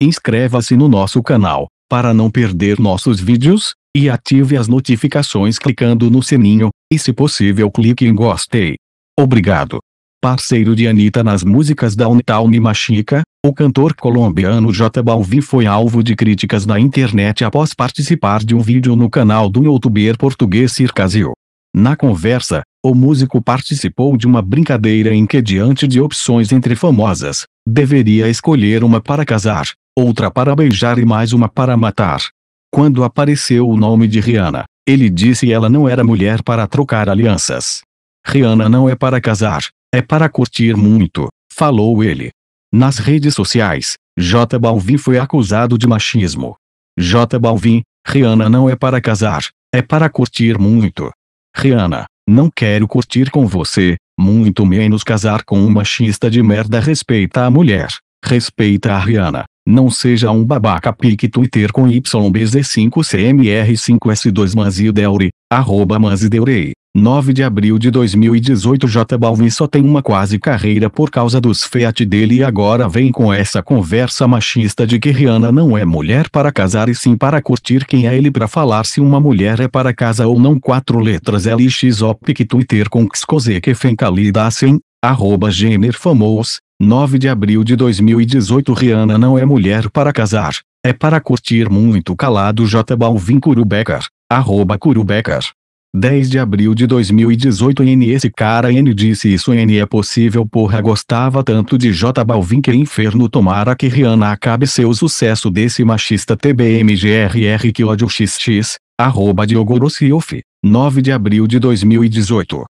Inscreva-se no nosso canal, para não perder nossos vídeos, e ative as notificações clicando no sininho, e se possível clique em gostei. Obrigado. Parceiro de Anitta nas músicas da Untown Machica, o cantor colombiano J Balvin foi alvo de críticas na internet após participar de um vídeo no canal do youtuber português Circasio. Na conversa, o músico participou de uma brincadeira em que diante de opções entre famosas, deveria escolher uma para casar, outra para beijar e mais uma para matar. Quando apareceu o nome de Rihanna, ele disse que ela não era mulher para trocar alianças. Rihanna não é para casar, é para curtir muito, falou ele. Nas redes sociais, J Balvin foi acusado de machismo. J Balvin, Rihanna não é para casar, é para curtir muito. Rihanna, não quero curtir com você, muito menos casar com um machista de merda. Respeita a mulher, respeita a Rihanna, não seja um babaca pique Twitter com YBZ5CMR5S2 Manzio arroba Manzio 9 de abril de 2018 J Balvin só tem uma quase carreira por causa dos Fiat dele e agora vem com essa conversa machista de que Rihanna não é mulher para casar e sim para curtir quem é ele para falar se uma mulher é para casa ou não quatro letras LXOP que Twitter com Xcose que assim, arroba Gemer 9 de abril de 2018 Rihanna não é mulher para casar, é para curtir muito calado J Balvin Curubecar, arroba Curubecar. 10 de abril de 2018 N esse cara N disse isso N é possível porra gostava tanto de J Balvin que inferno tomara que Rihanna acabe seu sucesso desse machista TBMGRR que ódio XX, arroba Diogo Rossioff, 9 de abril de 2018